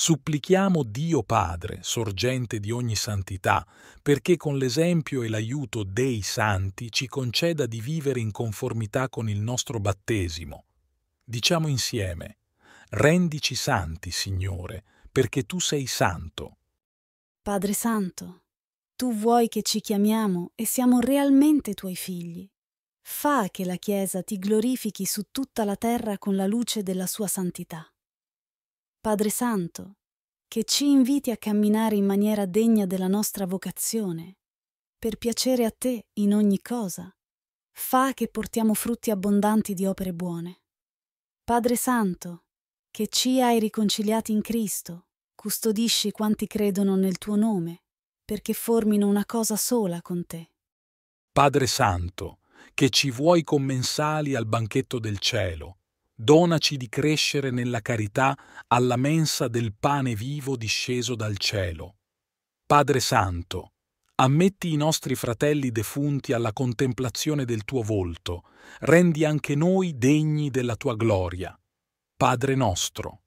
Supplichiamo Dio Padre, sorgente di ogni santità, perché con l'esempio e l'aiuto dei santi ci conceda di vivere in conformità con il nostro battesimo. Diciamo insieme, rendici santi, Signore, perché tu sei santo. Padre Santo, tu vuoi che ci chiamiamo e siamo realmente tuoi figli. Fa che la Chiesa ti glorifichi su tutta la terra con la luce della sua santità. Padre Santo, che ci inviti a camminare in maniera degna della nostra vocazione, per piacere a te in ogni cosa. Fa che portiamo frutti abbondanti di opere buone. Padre Santo, che ci hai riconciliati in Cristo, custodisci quanti credono nel tuo nome, perché formino una cosa sola con te. Padre Santo, che ci vuoi commensali al banchetto del cielo, donaci di crescere nella carità alla mensa del pane vivo disceso dal cielo. Padre Santo, ammetti i nostri fratelli defunti alla contemplazione del tuo volto, rendi anche noi degni della tua gloria. Padre nostro.